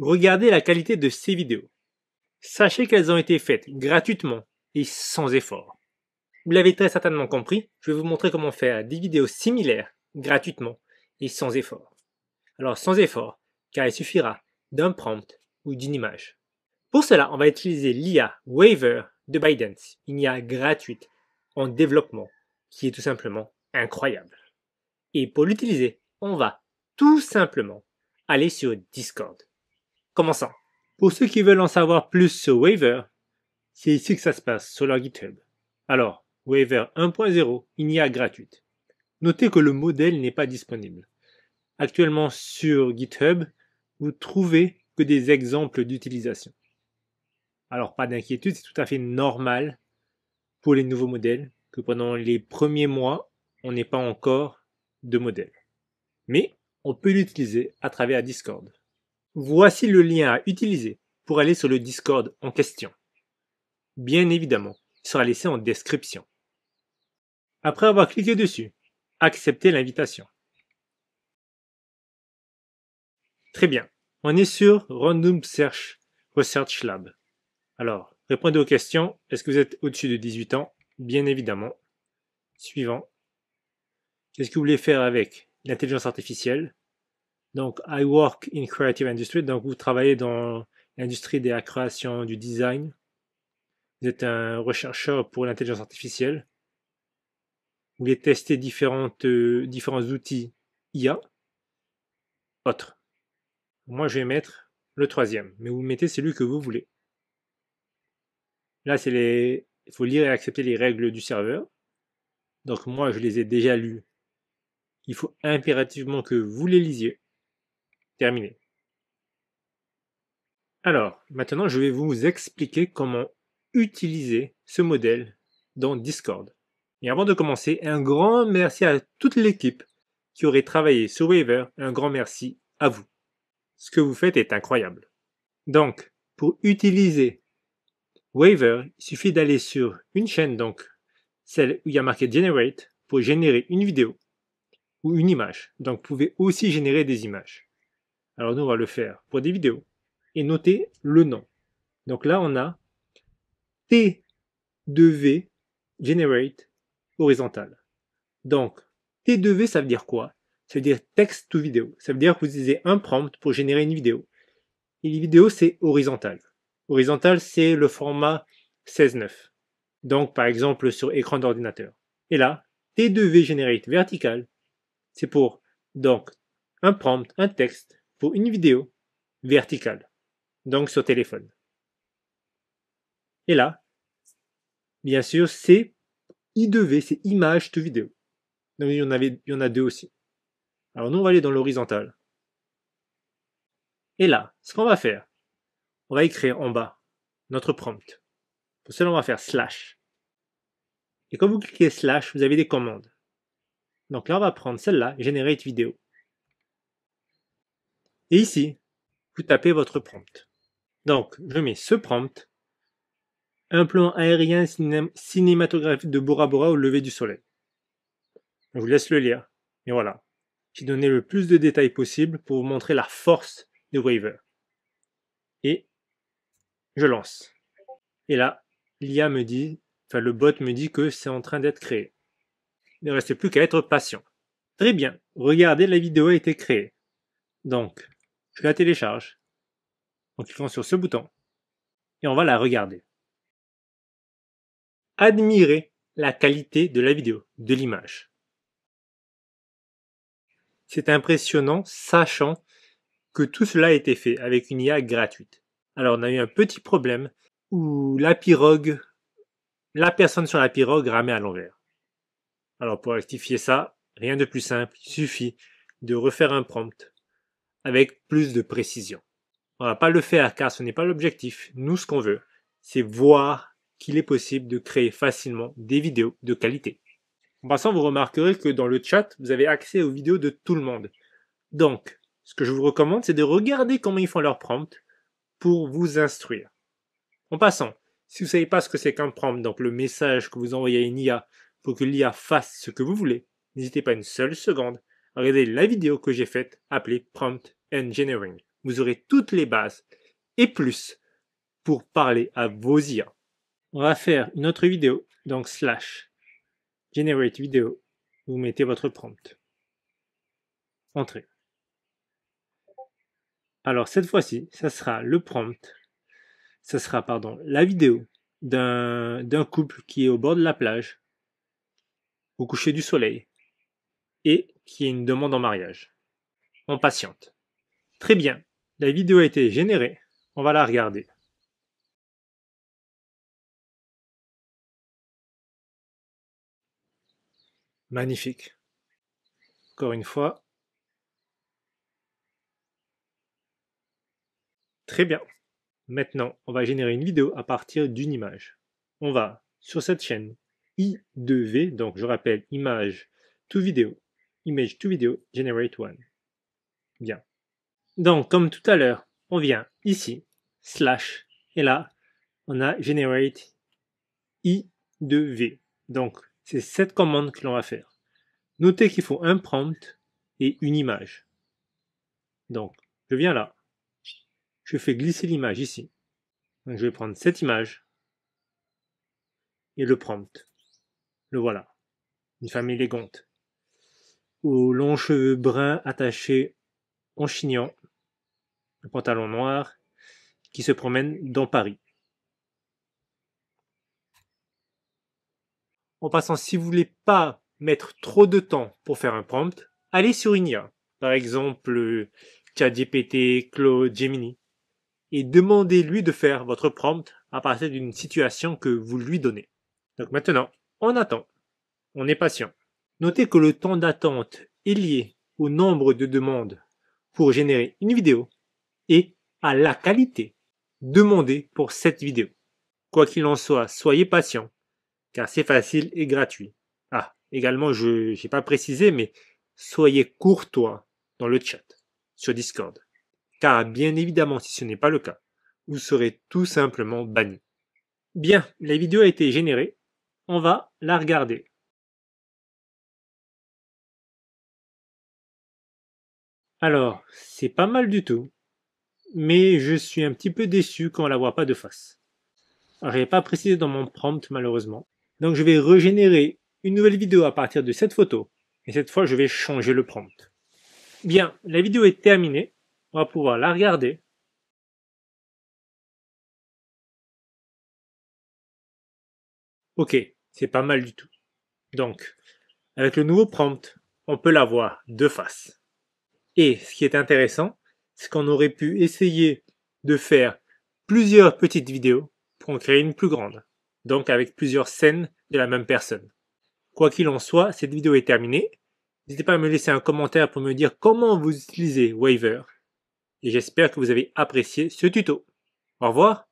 Regardez la qualité de ces vidéos. Sachez qu'elles ont été faites gratuitement et sans effort. Vous l'avez très certainement compris, je vais vous montrer comment faire des vidéos similaires gratuitement et sans effort. Alors sans effort, car il suffira d'un prompt ou d'une image. Pour cela, on va utiliser l'IA Waiver de ByteDance, une IA gratuite en développement qui est tout simplement incroyable. Et pour l'utiliser, on va tout simplement aller sur Discord. Commençons. Pour ceux qui veulent en savoir plus sur Waver, c'est ici que ça se passe, sur leur GitHub. Alors, Waver 1.0, il n'y a gratuite. Notez que le modèle n'est pas disponible. Actuellement sur GitHub, vous trouvez que des exemples d'utilisation. Alors pas d'inquiétude, c'est tout à fait normal pour les nouveaux modèles que pendant les premiers mois, on n'ait pas encore de modèle. Mais on peut l'utiliser à travers Discord. Voici le lien à utiliser pour aller sur le Discord en question. Bien évidemment, il sera laissé en description. Après avoir cliqué dessus, acceptez l'invitation. Très bien, on est sur Random Search Research Lab. Alors, répondez aux questions. Est-ce que vous êtes au-dessus de 18 ans Bien évidemment. Suivant. Qu'est-ce que vous voulez faire avec l'intelligence artificielle donc, I work in creative industry. Donc, vous travaillez dans l'industrie de la création, du design. Vous êtes un chercheur pour l'intelligence artificielle. Vous voulez tester différentes, euh, différents outils IA. Autre. Moi, je vais mettre le troisième. Mais vous mettez celui que vous voulez. Là, c'est les... il faut lire et accepter les règles du serveur. Donc moi, je les ai déjà lues. Il faut impérativement que vous les lisiez. Terminé. Alors, maintenant, je vais vous expliquer comment utiliser ce modèle dans Discord. Et avant de commencer, un grand merci à toute l'équipe qui aurait travaillé sur Waver. Un grand merci à vous. Ce que vous faites est incroyable. Donc, pour utiliser Waver, il suffit d'aller sur une chaîne, donc celle où il y a marqué Generate, pour générer une vidéo ou une image. Donc, vous pouvez aussi générer des images. Alors nous, on va le faire pour des vidéos et noter le nom. Donc là, on a T2V Generate Horizontal. Donc, T2V, ça veut dire quoi Ça veut dire texte to Video. Ça veut dire que vous utilisez un prompt pour générer une vidéo. Et les vidéos, c'est horizontal. Horizontal, c'est le format 16.9. Donc, par exemple, sur écran d'ordinateur. Et là, T2V Generate Vertical, c'est pour, donc, un prompt, un texte une vidéo verticale, donc sur téléphone. Et là, bien sûr, c'est I2V, c'est image de vidéo. Donc il y, en avait, il y en a deux aussi. Alors nous, on va aller dans l'horizontale. Et là, ce qu'on va faire, on va écrire en bas notre prompt. Pour cela, on va faire slash. Et quand vous cliquez slash, vous avez des commandes. Donc là, on va prendre celle-là, une vidéo. Et ici, vous tapez votre prompt. Donc, je mets ce prompt, un plan aérien cinématographique de Bora Bora au lever du soleil. Je vous laisse le lire. Et voilà. J'ai donné le plus de détails possible pour vous montrer la force de Waver. Et je lance. Et là, l'IA me dit, enfin le bot me dit que c'est en train d'être créé. Il ne reste plus qu'à être patient. Très bien, regardez, la vidéo a été créée. Donc, je la télécharge en cliquant sur ce bouton et on va la regarder. Admirez la qualité de la vidéo, de l'image. C'est impressionnant sachant que tout cela a été fait avec une IA gratuite. Alors on a eu un petit problème où la pirogue, la personne sur la pirogue ramait à l'envers. Alors pour rectifier ça, rien de plus simple, il suffit de refaire un prompt avec plus de précision. On va pas le faire car ce n'est pas l'objectif. Nous, ce qu'on veut, c'est voir qu'il est possible de créer facilement des vidéos de qualité. En passant, vous remarquerez que dans le chat, vous avez accès aux vidéos de tout le monde. Donc, ce que je vous recommande, c'est de regarder comment ils font leurs prompts pour vous instruire. En passant, si vous ne savez pas ce que c'est qu'un prompt, donc le message que vous envoyez à une IA pour que l'IA fasse ce que vous voulez, n'hésitez pas une seule seconde regardez la vidéo que j'ai faite appelée Prompt Engineering. Vous aurez toutes les bases et plus pour parler à vos IA. On va faire une autre vidéo, donc slash generate vidéo. vous mettez votre prompt. Entrez. Alors cette fois-ci, ça sera le prompt, ça sera pardon la vidéo d'un couple qui est au bord de la plage, au coucher du soleil, et qui est une demande en mariage. On patiente. Très bien, la vidéo a été générée, on va la regarder. Magnifique. Encore une fois. Très bien. Maintenant, on va générer une vidéo à partir d'une image. On va sur cette chaîne I2V, donc je rappelle image tout vidéo. Image to Video Generate One. Bien. Donc, comme tout à l'heure, on vient ici, slash, et là, on a Generate I de V. Donc, c'est cette commande que l'on va faire. Notez qu'il faut un prompt et une image. Donc, je viens là. Je fais glisser l'image ici. Donc, je vais prendre cette image et le prompt. Le voilà. Une femme élégante aux longs cheveux bruns attachés en chignon, un pantalon noir, qui se promène dans Paris. En passant, si vous voulez pas mettre trop de temps pour faire un prompt, allez sur une IA, par exemple ChatGPT, Claude, Gemini, et demandez-lui de faire votre prompt à partir d'une situation que vous lui donnez. Donc maintenant, on attend, on est patient. Notez que le temps d'attente est lié au nombre de demandes pour générer une vidéo et à la qualité demandée pour cette vidéo. Quoi qu'il en soit, soyez patient car c'est facile et gratuit. Ah, également, je n'ai pas précisé, mais soyez courtois dans le chat sur Discord car bien évidemment, si ce n'est pas le cas, vous serez tout simplement banni. Bien, la vidéo a été générée, on va la regarder. Alors, c'est pas mal du tout. Mais je suis un petit peu déçu quand on la voit pas de face. Alors, n'ai pas précisé dans mon prompt, malheureusement. Donc, je vais régénérer une nouvelle vidéo à partir de cette photo. Et cette fois, je vais changer le prompt. Bien, la vidéo est terminée. On va pouvoir la regarder. Ok, c'est pas mal du tout. Donc, avec le nouveau prompt, on peut la voir de face. Et ce qui est intéressant, c'est qu'on aurait pu essayer de faire plusieurs petites vidéos pour en créer une plus grande, donc avec plusieurs scènes de la même personne. Quoi qu'il en soit, cette vidéo est terminée. N'hésitez pas à me laisser un commentaire pour me dire comment vous utilisez Waver. Et j'espère que vous avez apprécié ce tuto. Au revoir